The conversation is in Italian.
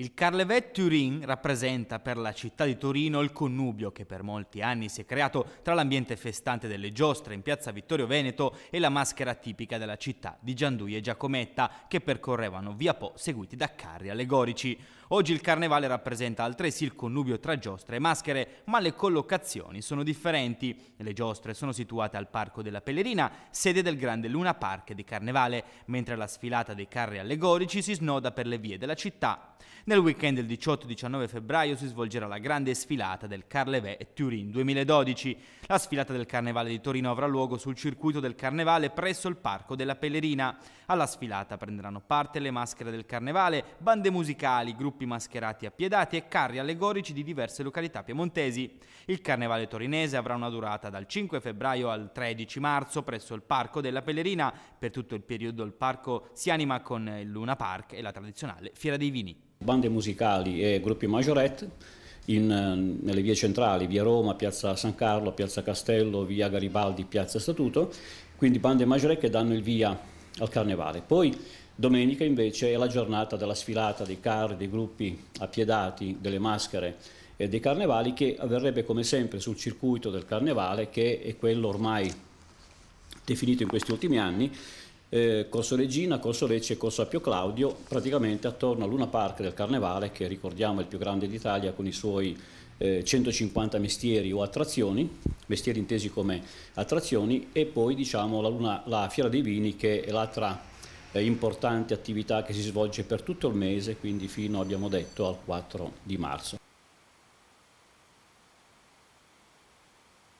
Il Carlevet Turin rappresenta per la città di Torino il connubio che per molti anni si è creato tra l'ambiente festante delle giostre in piazza Vittorio Veneto e la maschera tipica della città di Giandui e Giacometta che percorrevano via Po seguiti da carri allegorici. Oggi il carnevale rappresenta altresì il connubio tra giostre e maschere, ma le collocazioni sono differenti. Le giostre sono situate al Parco della Pellerina, sede del grande Luna Park di Carnevale, mentre la sfilata dei carri allegorici si snoda per le vie della città. Nel weekend del 18-19 febbraio si svolgerà la grande sfilata del Carlevet Turin 2012. La sfilata del Carnevale di Torino avrà luogo sul circuito del Carnevale presso il Parco della Pellerina. Alla sfilata prenderanno parte le maschere del Carnevale, bande musicali, gruppi gruppi mascherati appiedati e carri allegorici di diverse località piemontesi. Il carnevale torinese avrà una durata dal 5 febbraio al 13 marzo presso il Parco della Pellerina. Per tutto il periodo il parco si anima con il Luna Park e la tradizionale Fiera dei Vini. Bande musicali e gruppi majorette in, eh, nelle vie centrali, via Roma, piazza San Carlo, piazza Castello, via Garibaldi, piazza Statuto, quindi bande maggiore che danno il via al carnevale. Poi domenica invece è la giornata della sfilata dei carri, dei gruppi appiedati, delle maschere e dei carnevali che avverrebbe come sempre sul circuito del carnevale che è quello ormai definito in questi ultimi anni eh, Corso Regina, Corso Lecce e Corso Appio Claudio, praticamente attorno all'Una Luna Park del Carnevale, che ricordiamo è il più grande d'Italia con i suoi 150 eh, mestieri o attrazioni, mestieri intesi come attrazioni, e poi diciamo, la, luna, la Fiera dei Vini che è l'altra eh, importante attività che si svolge per tutto il mese, quindi fino, abbiamo detto, al 4 di marzo.